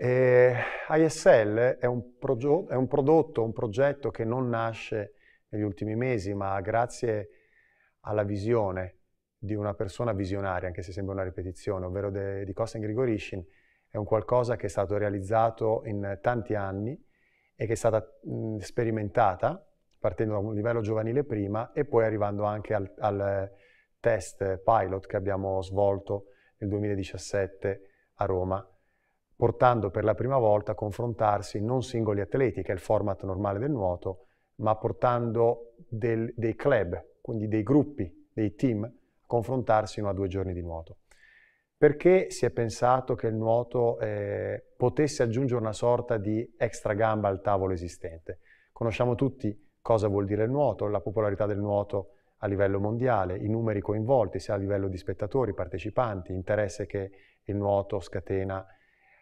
E eh, ISL è un, progetto, è un prodotto, un progetto che non nasce negli ultimi mesi, ma grazie alla visione di una persona visionaria, anche se sembra una ripetizione, ovvero de, di Kostin Grigorishin, è un qualcosa che è stato realizzato in tanti anni e che è stata mh, sperimentata partendo da un livello giovanile prima e poi arrivando anche al, al test pilot che abbiamo svolto nel 2017 a Roma portando per la prima volta a confrontarsi non singoli atleti, che è il format normale del nuoto, ma portando del, dei club, quindi dei gruppi, dei team, a confrontarsi in a due giorni di nuoto. Perché si è pensato che il nuoto eh, potesse aggiungere una sorta di extra gamba al tavolo esistente? Conosciamo tutti cosa vuol dire il nuoto, la popolarità del nuoto a livello mondiale, i numeri coinvolti, sia a livello di spettatori, partecipanti, interesse che il nuoto scatena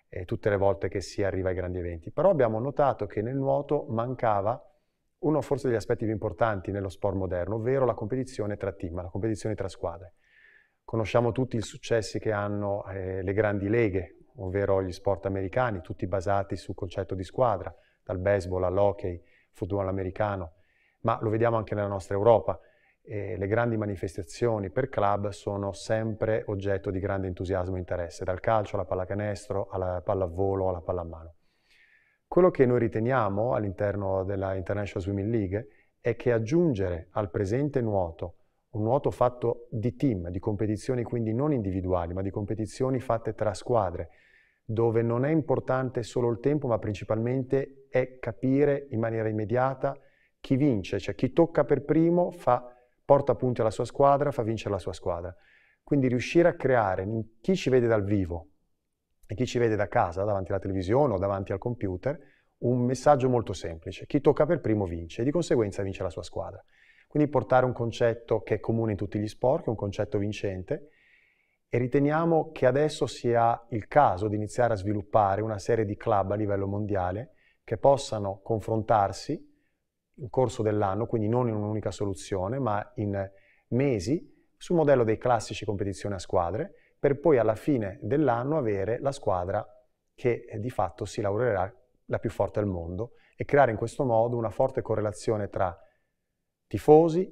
eh, tutte le volte che si arriva ai grandi eventi. Però abbiamo notato che nel nuoto mancava uno forse degli aspetti più importanti nello sport moderno, ovvero la competizione tra team, la competizione tra squadre. Conosciamo tutti i successi che hanno eh, le grandi leghe, ovvero gli sport americani, tutti basati sul concetto di squadra, dal baseball all'hockey, football americano, ma lo vediamo anche nella nostra Europa eh, le grandi manifestazioni per club sono sempre oggetto di grande entusiasmo e interesse, dal calcio alla pallacanestro, alla pallavolo, alla pallamano. Quello che noi riteniamo all'interno della International Swimming League è che aggiungere al presente nuoto un nuoto fatto di team, di competizioni quindi non individuali, ma di competizioni fatte tra squadre, dove non è importante solo il tempo, ma principalmente è capire in maniera immediata chi vince, cioè chi tocca per primo fa porta punti alla sua squadra, fa vincere la sua squadra. Quindi riuscire a creare in chi ci vede dal vivo e chi ci vede da casa, davanti alla televisione o davanti al computer, un messaggio molto semplice. Chi tocca per primo vince e di conseguenza vince la sua squadra. Quindi portare un concetto che è comune in tutti gli sport, che è un concetto vincente, e riteniamo che adesso sia il caso di iniziare a sviluppare una serie di club a livello mondiale che possano confrontarsi corso dell'anno, quindi non in un'unica soluzione, ma in mesi, sul modello dei classici competizioni a squadre, per poi alla fine dell'anno avere la squadra che eh, di fatto si laureerà la più forte al mondo e creare in questo modo una forte correlazione tra tifosi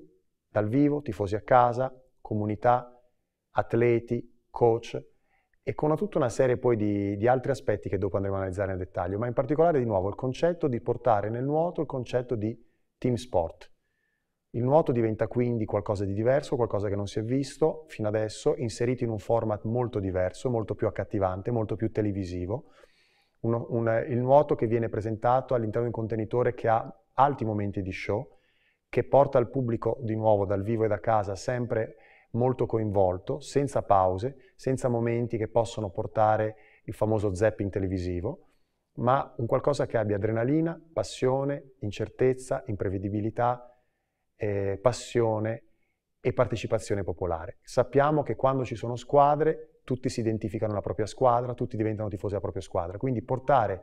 dal vivo, tifosi a casa, comunità, atleti, coach e con tutta una serie poi di, di, altri aspetti che dopo andremo a analizzare nel dettaglio, ma in particolare di nuovo il concetto di portare nel nuoto il concetto di team sport. Il nuoto diventa quindi qualcosa di diverso, qualcosa che non si è visto fino adesso, inserito in un format molto diverso, molto più accattivante, molto più televisivo. Uno, un, il nuoto che viene presentato all'interno di un contenitore che ha alti momenti di show, che porta il pubblico di nuovo dal vivo e da casa sempre molto coinvolto, senza pause, senza momenti che possono portare il famoso zapping televisivo ma un qualcosa che abbia adrenalina, passione, incertezza, imprevedibilità, eh, passione e partecipazione popolare. Sappiamo che quando ci sono squadre, tutti si identificano alla propria squadra, tutti diventano tifosi della propria squadra. Quindi portare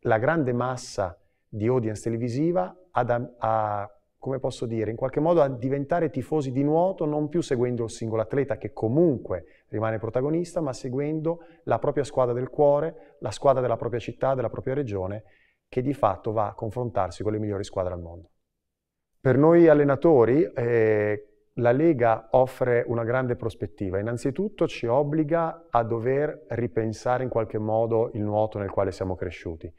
la grande massa di audience televisiva ad, a, a come posso dire, in qualche modo a diventare tifosi di nuoto non più seguendo il singolo atleta che comunque rimane protagonista, ma seguendo la propria squadra del cuore, la squadra della propria città, della propria regione, che di fatto va a confrontarsi con le migliori squadre al mondo. Per noi allenatori eh, la Lega offre una grande prospettiva. Innanzitutto ci obbliga a dover ripensare in qualche modo il nuoto nel quale siamo cresciuti.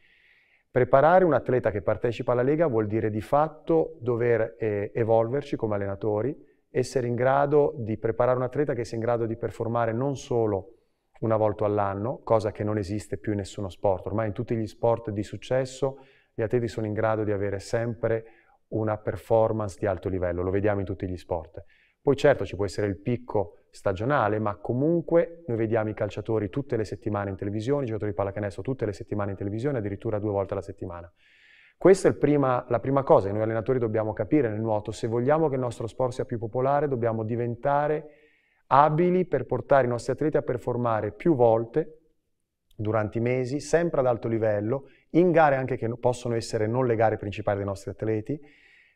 Preparare un atleta che partecipa alla Lega vuol dire di fatto dover eh, evolverci come allenatori, essere in grado di preparare un atleta che sia in grado di performare non solo una volta all'anno, cosa che non esiste più in nessuno sport. Ormai in tutti gli sport di successo gli atleti sono in grado di avere sempre una performance di alto livello, lo vediamo in tutti gli sport. Poi certo ci può essere il picco stagionale, ma comunque noi vediamo i calciatori tutte le settimane in televisione, i giocatori di pallacanestro tutte le settimane in televisione, addirittura due volte alla settimana. Questa è prima, la prima cosa che noi allenatori dobbiamo capire nel nuoto. Se vogliamo che il nostro sport sia più popolare, dobbiamo diventare abili per portare i nostri atleti a performare più volte durante i mesi, sempre ad alto livello, in gare anche che possono essere non le gare principali dei nostri atleti,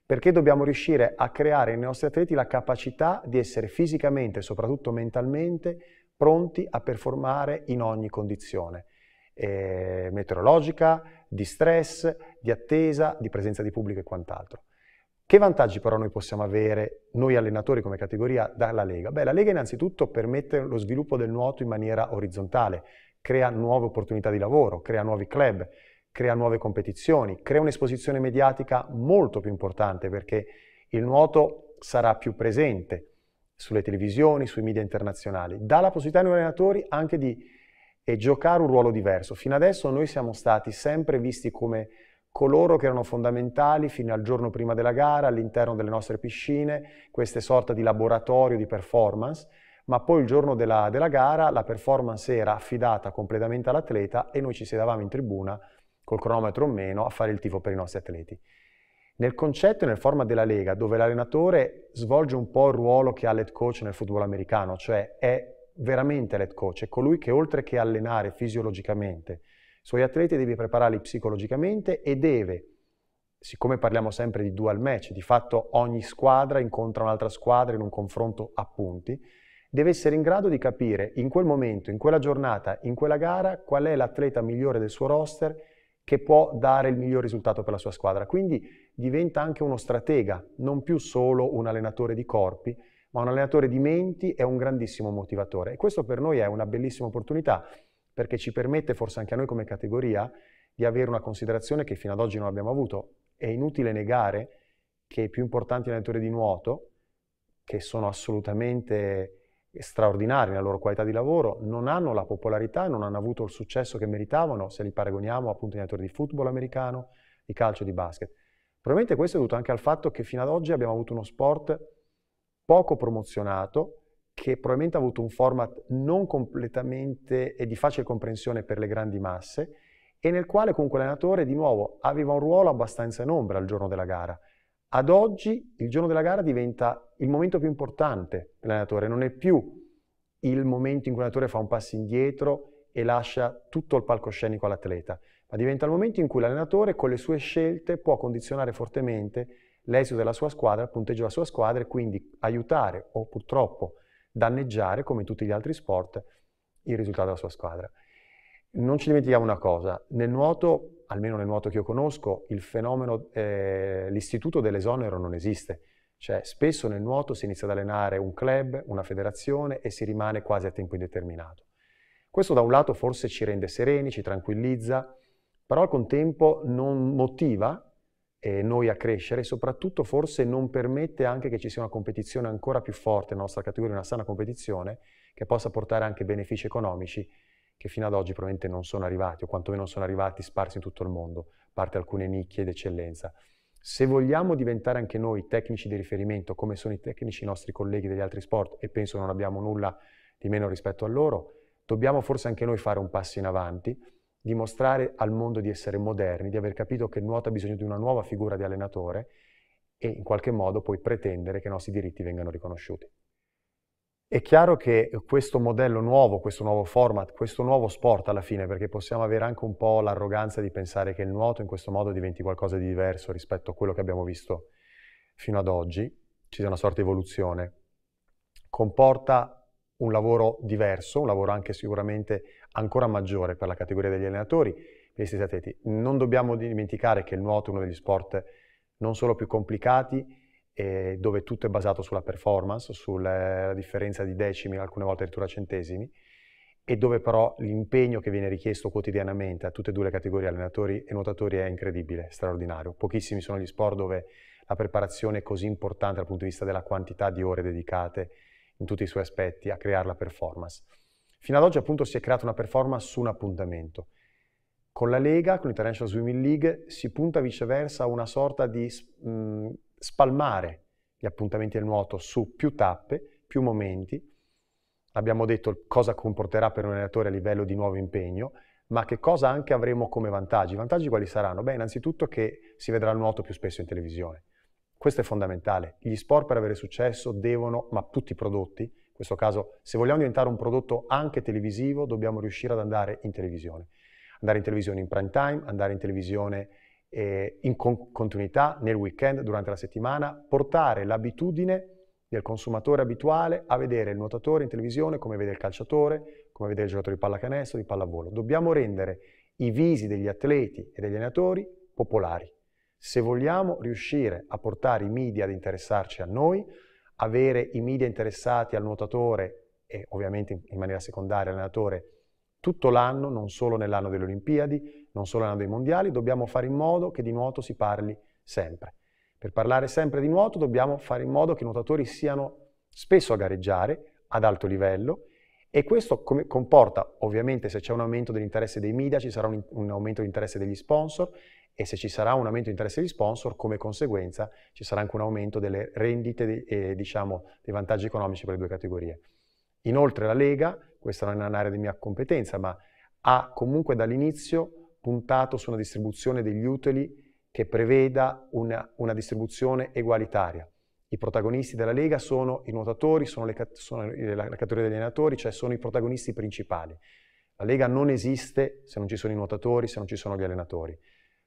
perché dobbiamo riuscire a creare nei nostri atleti la capacità di essere fisicamente e soprattutto mentalmente pronti a performare in ogni condizione eh, meteorologica, di stress, di attesa, di presenza di pubblico e quant'altro. Che vantaggi però noi possiamo avere, noi allenatori come categoria, dalla Lega? Beh, la Lega innanzitutto permette lo sviluppo del nuoto in maniera orizzontale, crea nuove opportunità di lavoro, crea nuovi club, crea nuove competizioni, crea un'esposizione mediatica molto più importante perché il nuoto sarà più presente sulle televisioni, sui media internazionali. Dà la possibilità ai nuovi allenatori anche di eh, giocare un ruolo diverso. Fino adesso noi siamo stati sempre visti come coloro che erano fondamentali fino al giorno prima della gara, all'interno delle nostre piscine, queste sorte di laboratorio di performance, ma poi il giorno della, della gara la performance era affidata completamente all'atleta e noi ci sedavamo in tribuna col cronometro o meno, a fare il tifo per i nostri atleti. Nel concetto e nel format della Lega, dove l'allenatore svolge un po' il ruolo che ha l'head coach nel football americano, cioè è veramente l'head coach, è colui che oltre che allenare fisiologicamente i suoi atleti deve prepararli psicologicamente e deve, siccome parliamo sempre di dual match, di fatto ogni squadra incontra un'altra squadra in un confronto a punti, deve essere in grado di capire in quel momento, in quella giornata, in quella gara, qual è l'atleta migliore del suo roster che può dare il miglior risultato per la sua squadra. Quindi diventa anche uno stratega, non più solo un allenatore di corpi, ma un allenatore di menti e un grandissimo motivatore. E questo per noi è una bellissima opportunità, perché ci permette, forse anche a noi come categoria, di avere una considerazione che fino ad oggi non abbiamo avuto. È inutile negare che i più importanti allenatori di nuoto, che sono assolutamente straordinari nella loro qualità di lavoro, non hanno la popolarità, non hanno avuto il successo che meritavano se li paragoniamo appunto agli attori di football americano, di calcio, di basket. Probabilmente questo è dovuto anche al fatto che fino ad oggi abbiamo avuto uno sport poco promozionato, che probabilmente ha avuto un format non completamente e di facile comprensione per le grandi masse e nel quale comunque l'allenatore di nuovo aveva un ruolo abbastanza in ombra al giorno della gara. Ad oggi il giorno della gara diventa il momento più importante per l'allenatore, non è più il momento in cui l'allenatore fa un passo indietro e lascia tutto il palcoscenico all'atleta, ma diventa il momento in cui l'allenatore con le sue scelte può condizionare fortemente l'esito della sua squadra, il punteggio della sua squadra e quindi aiutare o purtroppo danneggiare, come in tutti gli altri sport, il risultato della sua squadra non ci dimentichiamo una cosa, nel nuoto, almeno nel nuoto che io conosco, il fenomeno, eh, l'istituto dell'esonero non esiste. Cioè, spesso nel nuoto si inizia ad allenare un club, una federazione e si rimane quasi a tempo indeterminato. Questo da un lato forse ci rende sereni, ci tranquillizza, però al contempo non motiva eh, noi a crescere e soprattutto forse non permette anche che ci sia una competizione ancora più forte nella nostra categoria, una sana competizione che possa portare anche benefici economici che fino ad oggi probabilmente non sono arrivati o quantomeno sono arrivati sparsi in tutto il mondo, a parte alcune nicchie d'eccellenza. Se vogliamo diventare anche noi tecnici di riferimento, come sono i tecnici i nostri colleghi degli altri sport, e penso non abbiamo nulla di meno rispetto a loro, dobbiamo forse anche noi fare un passo in avanti, dimostrare al mondo di essere moderni, di aver capito che il nuoto ha bisogno di una nuova figura di allenatore e in qualche modo poi pretendere che i nostri diritti vengano riconosciuti. È chiaro che questo modello nuovo, questo nuovo format, questo nuovo sport alla fine, perché possiamo avere anche un po' l'arroganza di pensare che il nuoto in questo modo diventi qualcosa di diverso rispetto a quello che abbiamo visto fino ad oggi, ci sia una sorta di evoluzione, comporta un lavoro diverso, un lavoro anche sicuramente ancora maggiore per la categoria degli allenatori, per gli stessi atleti. Non dobbiamo dimenticare che il nuoto è uno degli sport non solo più complicati, eh, dove tutto è basato sulla performance, sulla differenza di decimi, alcune volte addirittura centesimi, e dove però l'impegno che viene richiesto quotidianamente a tutte e due le categorie allenatori e nuotatori è incredibile, straordinario. Pochissimi sono gli sport dove la preparazione è così importante dal punto di vista della quantità di ore dedicate in tutti i suoi aspetti a creare la performance. Fino ad oggi appunto si è creata una performance su un appuntamento. Con la Lega, con l'International Swimming League, si punta viceversa a una sorta di mh, spalmare gli appuntamenti del nuoto su più tappe, più momenti. Abbiamo detto cosa comporterà per un allenatore a livello di nuovo impegno, ma che cosa anche avremo come vantaggi. I vantaggi quali saranno? Beh, innanzitutto che si vedrà il nuoto più spesso in televisione. Questo è fondamentale. Gli sport per avere successo devono, ma tutti i prodotti, in questo caso se vogliamo diventare un prodotto anche televisivo, dobbiamo riuscire ad andare in televisione. Andare in televisione in prime time, andare in televisione eh, in con- continuità nel weekend, durante la settimana, portare l'abitudine del consumatore abituale a vedere il nuotatore in televisione come vede il calciatore, come vede il giocatore di pallacanestro, di pallavolo. Dobbiamo rendere i visi degli atleti e degli allenatori popolari. Se vogliamo riuscire a portare i media ad interessarci a noi, avere i media interessati al nuotatore e ovviamente in maniera secondaria all'allenatore tutto l'anno, non solo nell'anno delle Olimpiadi, non solo l'anno dei mondiali, dobbiamo fare in modo che di nuoto si parli sempre. Per parlare sempre di nuoto dobbiamo fare in modo che i nuotatori siano spesso a gareggiare ad alto livello e questo comporta ovviamente se c'è un aumento dell'interesse dei media ci sarà un, un aumento dell'interesse degli sponsor e se ci sarà un aumento dell'interesse degli sponsor, come conseguenza ci sarà anche un aumento delle rendite e eh, diciamo, dei vantaggi economici per le due categorie. Inoltre la Lega, questa non è un'area di mia competenza, ma ha comunque dall'inizio puntato su una distribuzione degli utili che preveda una, una distribuzione egualitaria. I protagonisti della Lega sono i nuotatori, sono, le, sono la, la categoria degli allenatori, cioè sono i protagonisti principali. La Lega non esiste se non ci sono i nuotatori, se non ci sono gli allenatori.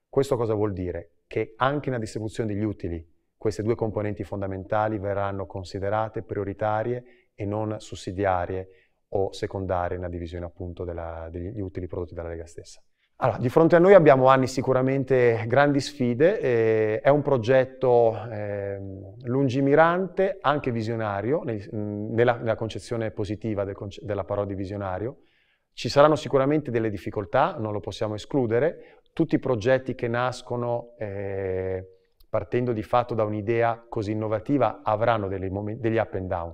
Questo cosa vuol dire? Che anche nella distribuzione degli utili queste due componenti fondamentali verranno considerate prioritarie e non sussidiarie o secondarie nella divisione appunto della, degli utili prodotti dalla Lega stessa. Allora, di fronte a noi abbiamo anni sicuramente grandi sfide, eh, è un progetto eh, lungimirante, anche visionario, nel, nella, nella, concezione positiva del, della parola di visionario. Ci saranno sicuramente delle difficoltà, non lo possiamo escludere. Tutti i progetti che nascono eh, partendo di fatto da un'idea così innovativa avranno degli up and down.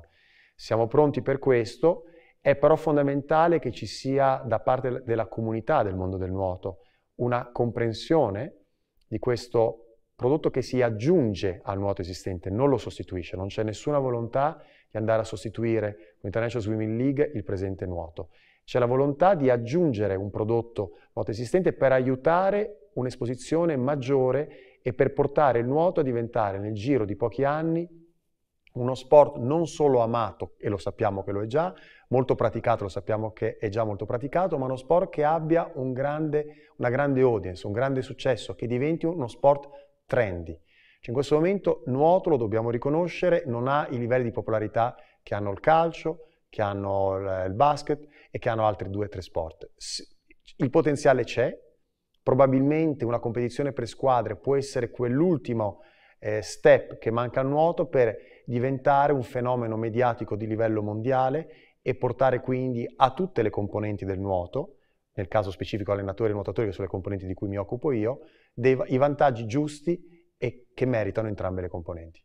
Siamo pronti per questo è però fondamentale che ci sia da parte della comunità del mondo del nuoto una comprensione di questo prodotto che si aggiunge al nuoto esistente, non lo sostituisce, non c'è nessuna volontà di andare a sostituire con International Swimming League il presente nuoto. C'è la volontà di aggiungere un prodotto nuoto esistente per aiutare un'esposizione maggiore e per portare il nuoto a diventare nel giro di pochi anni uno sport non solo amato, e lo sappiamo che lo è già, molto praticato, lo sappiamo che è già molto praticato, ma uno sport che abbia un grande, una grande audience, un grande successo, che diventi uno sport trendy. Cioè in questo momento nuoto, lo dobbiamo riconoscere, non ha i livelli di popolarità che hanno il calcio, che hanno il basket e che hanno altri due o tre sport. Il potenziale c'è, probabilmente una competizione per squadre può essere quell'ultimo eh, step che manca al nuoto per diventare un fenomeno mediatico di livello mondiale e portare quindi a tutte le componenti del nuoto, nel caso specifico allenatori e nuotatori, che sono le componenti di cui mi occupo io, dei, i vantaggi giusti e che meritano entrambe le componenti.